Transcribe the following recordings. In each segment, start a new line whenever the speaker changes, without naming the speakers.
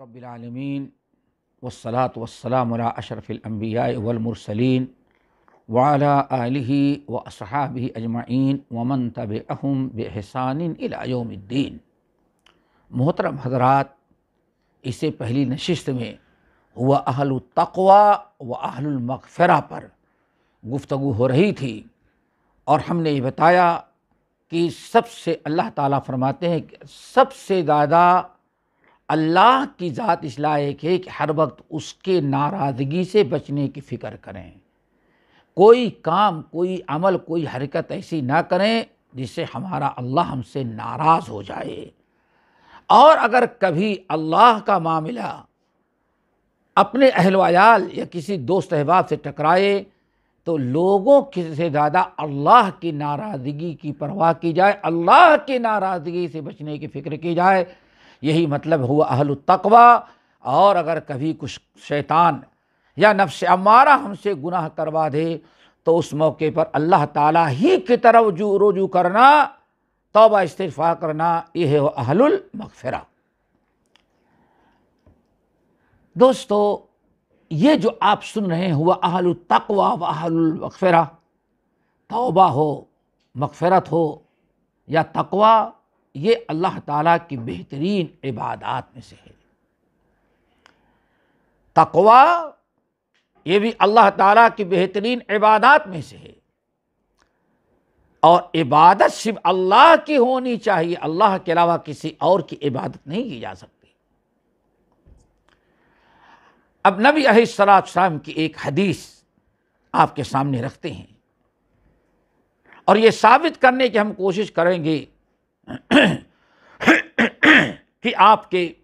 रबालमीन वसलात वसलाम अशरफ़िलम्बिया वलमरसलिन वाला आलि व असहाब अजमाइन वमन तब अहम बहसानिन इलायोमद्दीन मोहतरम हजरात इसे पहली नशस्त में व अहल तकवा व अहलमगफ़रा पर गुफ्तु हो रही थी और हमने ये बताया कि सबसे अल्लाह ताली फरमाते हैं कि सबसे ज़्यादा अल्लाह की ज़ात एक है कि हर वक्त उसके नाराज़गी से बचने की फ़िक्र करें कोई काम कोई अमल कोई हरकत ऐसी ना करें जिससे हमारा अल्लाह हमसे नाराज़ हो जाए और अगर कभी अल्लाह का मामला अपने अहलवायाल या किसी दोस्त अहबाब से टकराए तो लोगों से ज़्यादा अल्लाह की नाराज़गी की परवाह की जाए अल्लाह की नाराज़गी से बचने की फ़िक्र की जाए यही मतलब हुआ अहल तकवा और अगर कभी कुछ शैतान या नफ्स अमारा हमसे गुनाह करवा दे तो उस मौके पर अल्लाह ताला ही की तरफ जू रुजू करना तोबा इस्तीफा करना यह है अहलुल मगफरा दोस्तों ये जो आप सुन रहे हैं हुआ अहल तकवा व अहलुल मगफरा तोबा हो मगफरत हो या तकवा ये अल्लाह ताला की बेहतरीन इबादात में से है तकवा ये भी अल्लाह ताला की बेहतरीन इबादत में से है और इबादत सिर्फ अल्लाह की होनी चाहिए अल्लाह के अलावा किसी और की इबादत नहीं की जा सकती अब नबी अहिसराम की एक हदीस आपके सामने रखते हैं और ये साबित करने की हम कोशिश करेंगे कि आपके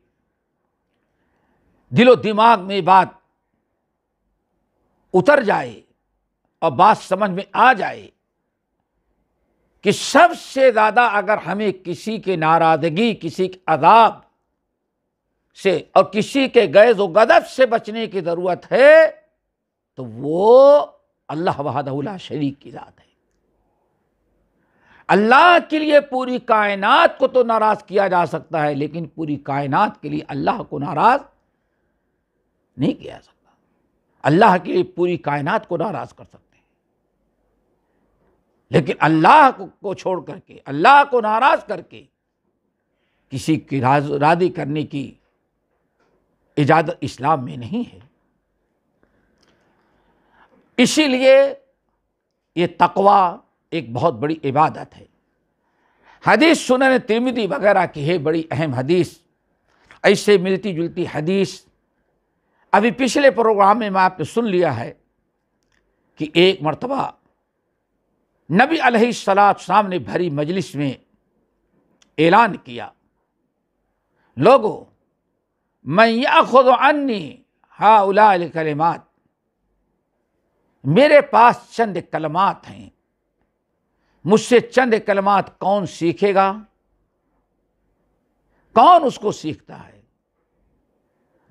दिलो दिमाग में बात उतर जाए और बात समझ में आ जाए कि सबसे ज़्यादा अगर हमें किसी के नाराज़गी किसी के अदाब से और किसी के गैज़ व गदब से बचने की ज़रूरत है तो वो अल्लाह वहदउल्ला शरीक की ज़ात है अल्लाह के लिए पूरी कायनात को तो नाराज़ किया जा सकता है लेकिन पूरी कायनात के लिए अल्लाह को नाराज़ नहीं किया जा सकता अल्लाह के लिए पूरी कायनात को नाराज़ कर सकते हैं लेकिन अल्लाह को छोड़ करके अल्लाह को नाराज़ करके किसी की राज राजी करने की इजाज़त इस्लाम में नहीं है इसीलिए ये तकवा एक बहुत बड़ी इबादत है हदीस सुनन तिरमिदी वगैरह की है बड़ी अहम हदीस ऐसे मिलती जुलती हदीस अभी पिछले प्रोग्राम में मैं आपने सुन लिया है कि एक मरतबा नबी अलैहिस्सलाम ने भरी मजलिस में ऐलान किया लोगों मैं या खुद अन्नी हाँ उला कलमात मेरे पास चंद कलमात हैं मुझसे चंद कलमात कौन सीखेगा कौन उसको सीखता है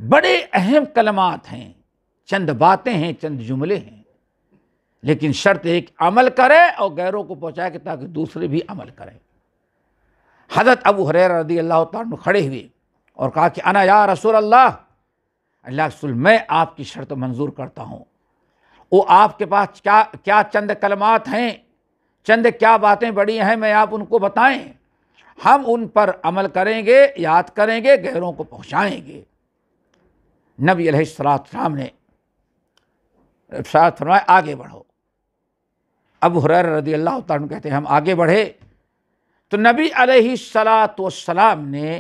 बड़े अहम कलमात हैं चंद बातें हैं चंद जुमले हैं लेकिन शर्त एक अमल करें और गैरों को पहुंचाए कि ताकि दूसरे भी अमल करें हजरत अबू हरेर रदी अल्लाह तुम खड़े हुए और कहा कि अना या रसूल अल्लाह अल्लाह रसूल मैं आपकी शर्त मंजूर करता हूँ वो आपके पास क्या क्या चंद कलमात हैं चंद क्या बातें बड़ी हैं मैं आप उनको बताएं हम उन पर अमल करेंगे याद करेंगे गहरों को पहुंचाएंगे नबी अलैहिस्सलाम ने साथ फरमाए आगे बढ़ो अब हुरर रदी अल्लाह तुम कहते हैं हम आगे बढ़े तो नबी अलैहिस्सलाम ने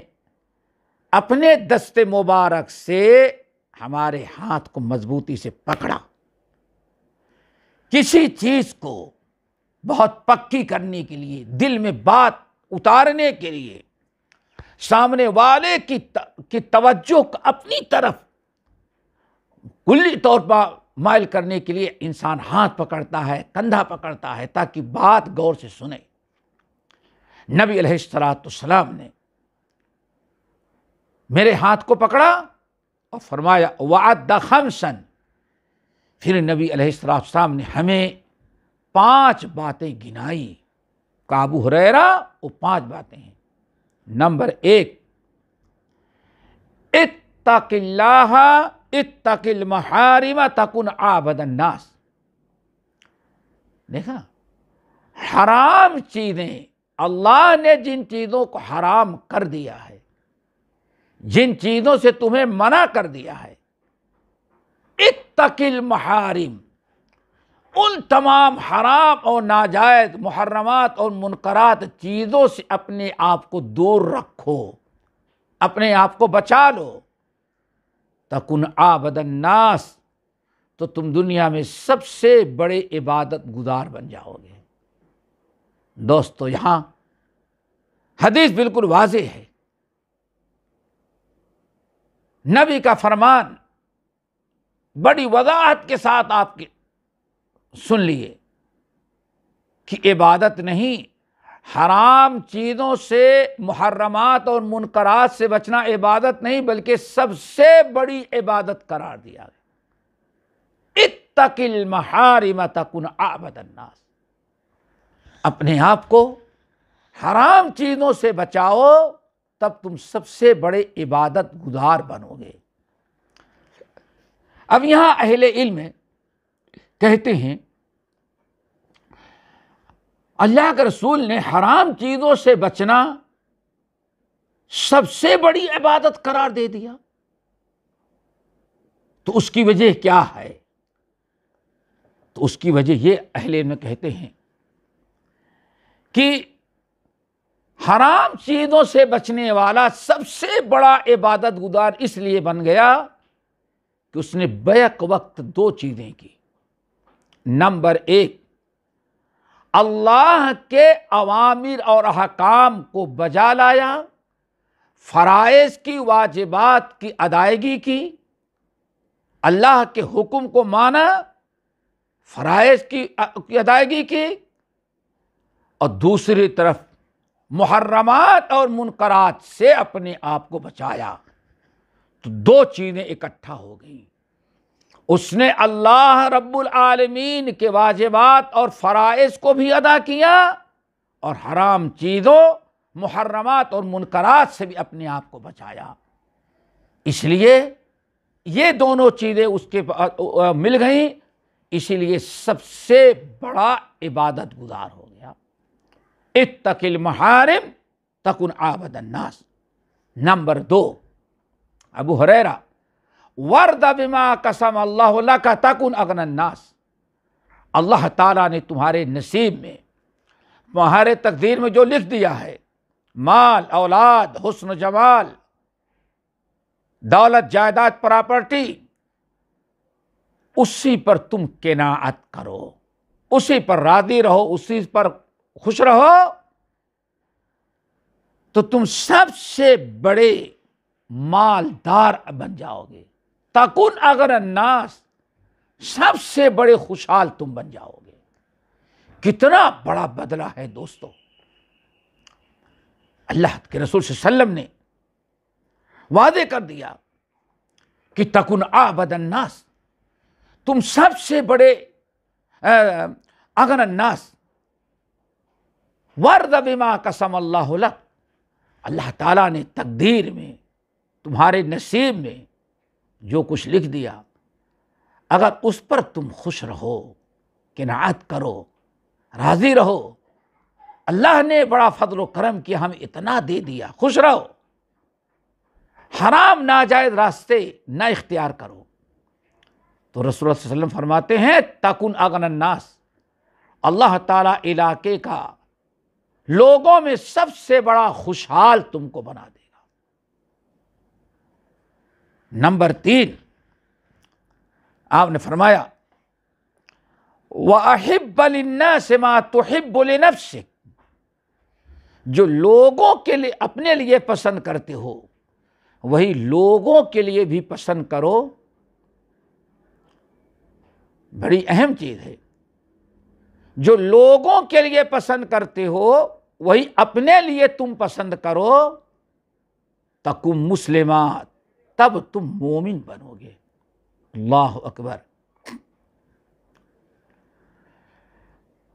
अपने दस्ते मुबारक से हमारे हाथ को मजबूती से पकड़ा किसी चीज़ को बहुत पक्की करने के लिए दिल में बात उतारने के लिए सामने वाले की की तवज्जो अपनी तरफ कुल्ली तौर पर मायल करने के लिए इंसान हाथ पकड़ता है कंधा पकड़ता है ताकि बात गौर से सुने नबी सलाम ने मेरे हाथ को पकड़ा और फरमाया वाद खमसन फिर नबी सलाम ने हमें पांच बातें गिनाई काबू हुरैरा वो पांच बातें हैं नंबर एक इत्तकिल्लाह इत्तकिल महारिमा तकुन आबदन नास देखा हराम चीज़ें अल्लाह ने जिन चीज़ों को हराम कर दिया है जिन चीज़ों से तुम्हें मना कर दिया है इत्तकिल महारिम उन तमाम हराम और नाजायज़ मुहर्रमात और मुनकरात चीज़ों से अपने आप को दूर रखो अपने आप को बचा लो तकुन आबदन्नास तो तुम दुनिया में सबसे बड़े इबादत गुजार बन जाओगे दोस्तों यहाँ हदीस बिल्कुल वाज है नबी का फरमान बड़ी वजाहत के साथ आपके सुन लिए कि इबादत नहीं हराम चीज़ों से मुहर्रमात और मुनकरात से बचना इबादत नहीं बल्कि सबसे बड़ी इबादत करार दिया गया इतकिल महारिम तकुन आबदन्नास अपने आप को हराम चीज़ों से बचाओ तब तुम सबसे बड़े इबादत गुजार बनोगे अब यहाँ अहले इल्म कहते हैं अल्लाह के रसूल ने हराम चीज़ों से बचना सबसे बड़ी इबादत करार दे दिया तो उसकी वजह क्या है तो उसकी वजह ये अहले में कहते हैं कि हराम चीज़ों से बचने वाला सबसे बड़ा इबादत गुजार इसलिए बन गया कि उसने बैक वक्त दो चीज़ें की नंबर एक अल्लाह के अवामिर और अहकाम को बजा लाया फ़राइज़ की वाजिबात की अदायगी की अल्लाह के हुक्म को माना फ़राइज़ की अदायगी की और दूसरी तरफ मुहर्रमात और मुनकरात से अपने आप को बचाया तो दो चीज़ें इकट्ठा हो गई उसने अल्लाह रब्बुल आलमीन के वाजिबात और फ़राइज़ को भी अदा किया और हराम चीज़ों मुहर्रमात और मुनकरात से भी अपने आप को बचाया इसलिए ये दोनों चीज़ें उसके मिल गईं इसीलिए सबसे बड़ा इबादत गुजार हो गया इतकिल महारिम तकुन आबदन्नास नंबर दो अबू हरेरा वर्द बिमा कसम अल्लाह का तकन अगनन्नास अल्लाह ताला ने तुम्हारे नसीब में तुम्हारे तकदीर में जो लिख दिया है माल औलाद हुस्न जमाल दौलत जायदाद प्रॉपर्टी उसी पर तुम केनात करो उसी पर राजी रहो उसी पर खुश रहो तो तुम सबसे बड़े मालदार बन जाओगे तकुन अगर अन्नास सबसे बड़े खुशहाल तुम बन जाओगे कितना बड़ा बदला है दोस्तों अल्लाह के रसूल सल्लम ने वादे कर दिया कि तकुन आबद अन्नास तुम सबसे बड़े अगर अन्नास वर्द बिमा कसम अल्लाह अल्लाह ताला ने तकदीर में तुम्हारे नसीब में जो कुछ लिख दिया अगर उस पर तुम खुश रहो किनात करो राज़ी रहो अल्लाह ने बड़ा फजल करम किया हम इतना दे दिया खुश रहो हराम नाजायज रास्ते ना इख्तियार करो तो रसूल वसल्लम फरमाते हैं तकुन अगननास अल्लाह ताला इलाके का लोगों में सबसे बड़ा खुशहाल तुमको बना दे नंबर तीन आपने फरमाया वहिबलन्ना से तो तोहिबुलनब से जो लोगों के लिए अपने लिए पसंद करते हो वही लोगों के लिए भी पसंद करो बड़ी अहम चीज़ है जो लोगों के लिए पसंद करते हो वही अपने लिए तुम पसंद करो तकुम मुस्लिमात तब तुम मोमिन बनोगे अल्लाह अकबर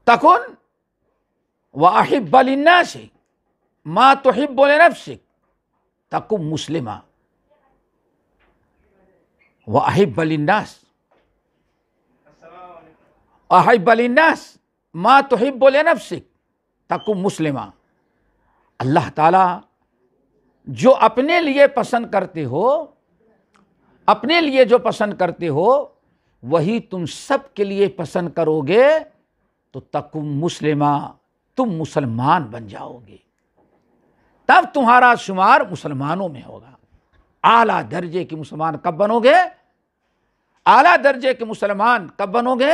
वाहिब वाहिबलिन्ना से माँ तोहिबुल नफसिक तकुम मुस्लिमा वाहिबलिन्नास अहिबलिन्नास माँ तोहिबुल नफसिक तक मुस्लिमा अल्लाह ताला जो अपने लिए पसंद करते हो अपने लिए जो पसंद करते हो वही तुम सब के लिए पसंद करोगे तो तक मुसलिमा तुम मुसलमान बन जाओगे तब तुम्हारा शुमार मुसलमानों में होगा आला दर्जे के मुसलमान कब बनोगे आला दर्जे के मुसलमान कब बनोगे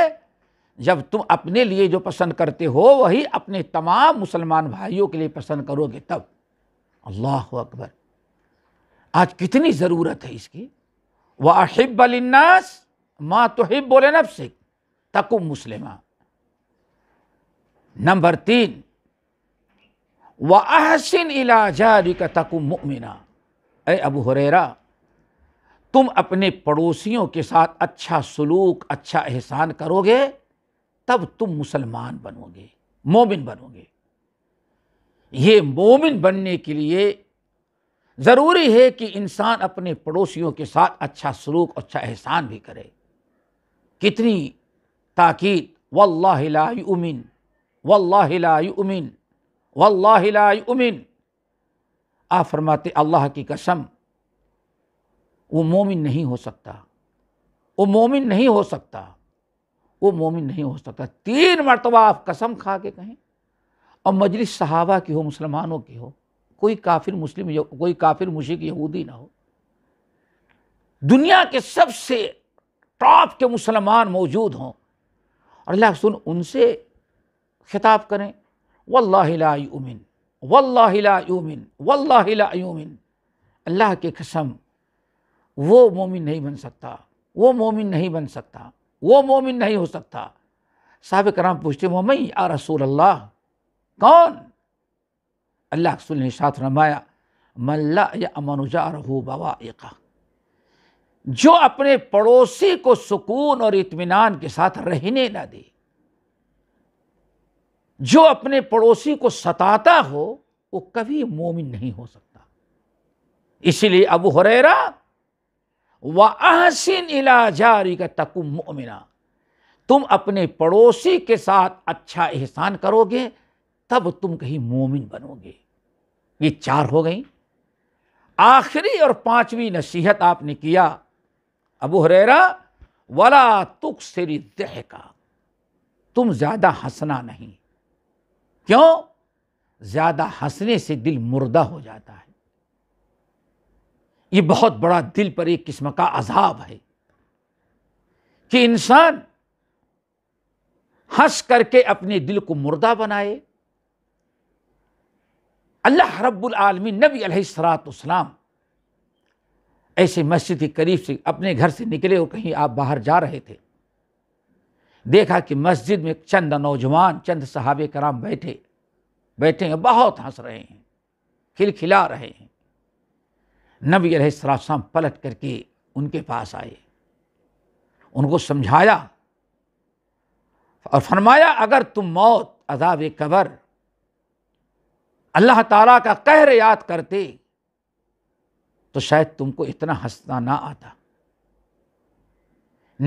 जब तुम अपने लिए जो पसंद करते हो वही अपने तमाम मुसलमान भाइयों के लिए पसंद करोगे तब अल्लाह अकबर आज कितनी ज़रूरत है इसकी व अहिबलन्नास माँ तोहिब बोले नफसिक तकुम मुस्लिमा नंबर तीन व अहसिन इलाजारी का तकुम मुमिना ए अबू हुरेरा तुम अपने पड़ोसियों के साथ अच्छा सलूक अच्छा एहसान करोगे तब तुम मुसलमान बनोगे मोमिन बनोगे ये मोमिन बनने के लिए ज़रूरी है कि इंसान अपने पड़ोसियों के साथ अच्छा सलूक अच्छा एहसान भी करे कितनी ताक़द वल्लामिन वल्लामिन वल्लामिन आ फरमाते अल्लाह की कसम वो मोमिन नहीं हो सकता वो मोमिन नहीं हो सकता वो मोमिन नहीं हो सकता तीन मरतबा आप कसम खा के कहें और मजलिस सहाबा की हो मुसलमानों की हो कोई काफिर मुस्लिम कोई काफिर मुशिक यहूदी ना हो दुनिया के सबसे टॉप के मुसलमान मौजूद हों और अल्लाह सुन उनसे खिताब करें वल्लामिन वल्लामिन वल्लामिन अल्लाह के कसम वो मोमिन नहीं बन सकता वो मोमिन नहीं बन सकता वो मोमिन नहीं हो सकता साहब कराम पूछते मोमई आ रसूल अल्लाह कौन अल्लाह रसूल ने साथ रमाया मल्ला या अमनुजा रहू बवा जो अपने पड़ोसी को सुकून और इत्मीनान के साथ रहने ना दे जो अपने पड़ोसी को सताता हो वो कभी मोमिन नहीं हो सकता इसीलिए अबू हुरैरा व अहसिन इलाजारी का तकुम मोमिना तुम अपने पड़ोसी के साथ अच्छा एहसान करोगे तब तुम कहीं मोमिन बनोगे ये चार हो गई आखिरी और पांचवी नसीहत आपने किया अबू हरेरा वला तुक सिरी दह का तुम ज़्यादा हंसना नहीं क्यों ज़्यादा हंसने से दिल मुर्दा हो जाता है यह बहुत बड़ा दिल पर एक किस्म का अजाब है कि इंसान हंस करके अपने दिल को मुर्दा बनाए अल्लाह रब्लमी नबी अलैहिस्सलाम ऐसे मस्जिद के करीब से अपने घर से निकले और कहीं आप बाहर जा रहे थे देखा कि मस्जिद में चंद नौजवान चंद सहाबे कराम बैठे बैठे हैं बहुत हंस रहे हैं खिलखिला रहे हैं नबी अलैहिस्सलाम पलट करके उनके पास आए उनको समझाया और फरमाया अगर तुम मौत अजाब कबर अल्लाह ताला का कहर याद करते तो शायद तुमको इतना हंसना ना आता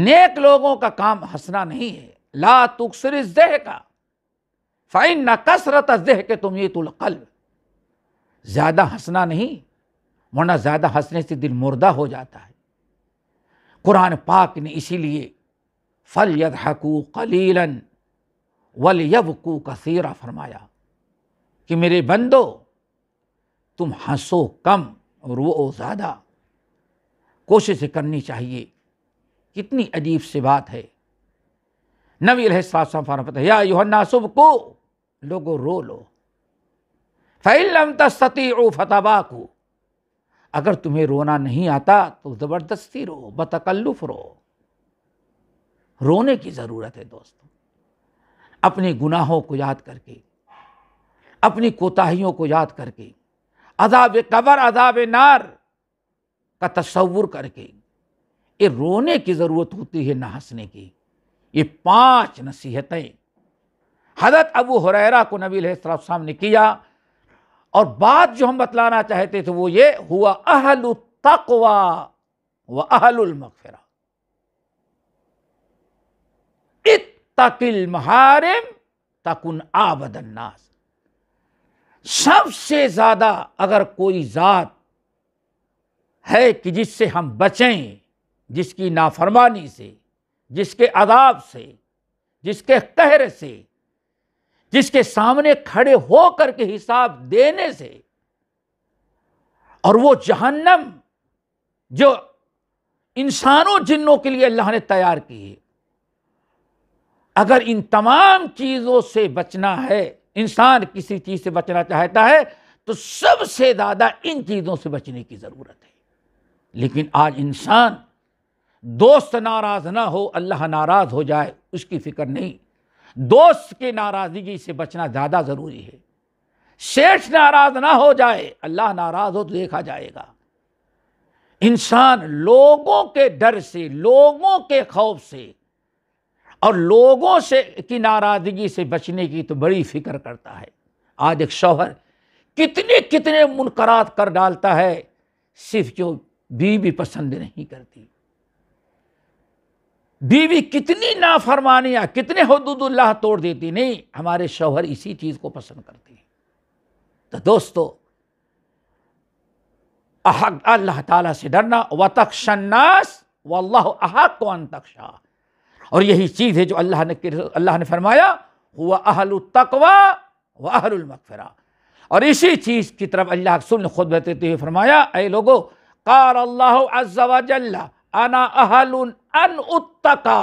नेक लोगों का काम हंसना नहीं है ला तुकसर जह का फाइन न कसरत जह के तुम ये तुलकल ज़्यादा हंसना नहीं वरना ज़्यादा हंसने से दिल मुर्दा हो जाता है कुरान पाक ने इसीलिए फल यद हकू कलीलन वल यबकू कसीरा फरमाया कि मेरे बंदो तुम हंसो कम और वो ज़्यादा कोशिश करनी चाहिए कितनी अजीब सी बात है नबी अलैहिस्सलाम या योहन्ना सुब को लोगो रो लो फ़ैलम तस्ती ओ फतबा को अगर तुम्हें रोना नहीं आता तो ज़बरदस्ती रो बतकल्लुफ रो रोने की ज़रूरत है दोस्तों अपने गुनाहों को याद करके अपनी कोताहियों को याद करके अदाब कबर अदाब नार का तस्वुर करके ये रोने की ज़रूरत होती है ना हंसने की ये पांच नसीहतें हजरत अबू हुरैरा को नबी साहब ने किया और बात जो हम बतलाना चाहते थे वो ये हुआ अहल तकवा व अहल इत तकिल महारिम तकुन आबदन्नास सबसे ज़्यादा अगर कोई ज़ात है कि जिससे हम बचें जिसकी नाफरमानी से जिसके अदाब से जिसके कहर से जिसके सामने खड़े होकर के हिसाब देने से और वो जहन्नम जो इंसानों जिन्नों के लिए अल्लाह ने तैयार की है अगर इन तमाम चीज़ों से बचना है इंसान किसी चीज़ से बचना चाहता है तो सबसे ज़्यादा इन चीज़ों से बचने की ज़रूरत है लेकिन आज इंसान दोस्त नाराज़ ना हो अल्लाह नाराज़ हो जाए उसकी फ़िक्र नहीं दोस्त के नाराज़गी से बचना ज़्यादा ज़रूरी है शेष नाराज़ ना हो जाए अल्लाह नाराज़ हो तो देखा जाएगा इंसान लोगों के डर से लोगों के खौफ से और लोगों से की नाराज़गी से बचने की तो बड़ी फिक्र करता है आज एक शौहर कितने कितने मुनकरात कर डालता है सिर्फ जो बीवी पसंद नहीं करती बीवी कितनी नाफरमानियां कितने हदूदुल्लाह तोड़ देती नहीं हमारे शौहर इसी चीज़ को पसंद करती हैं तो दोस्तों अहक अल्लाह ताला से डरना व तक शन्नास वल्लाह अहक को अनतक शाह और यही चीज़ है जो अल्लाह ने अल्लाह ने फरमाया हुआ अहल तकवा व अहलमकफरा और इसी चीज़ की तरफ अल्लाह सुन खुद बताते हुए फरमाया ए लोगो कार अल्लाह अना अहल अन उत्तका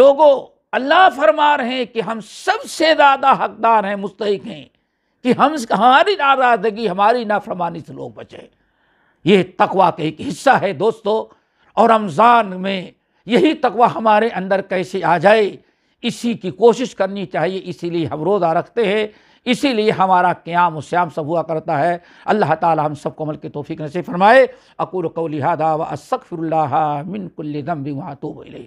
लोगो अल्लाह फरमा रहे हैं कि हम सबसे ज़्यादा हकदार हैं मुस्तक हैं कि हम हमारी नाराज़गी हमारी नाफरमानी से लोग बचे ये तकवा का एक हिस्सा है दोस्तों और रमज़ान में यही तकवा हमारे अंदर कैसे आ जाए इसी की कोशिश करनी चाहिए इसीलिए हम रोज़ा रखते हैं इसीलिए हमारा क्याम श्याम सब हुआ करता है अल्लाह ताला हम सबको अमल के तोफ़ी नसीब फरमाए अकूल कौलिहादा व असफ़िर मिनकुल्ल दम्बी वातूब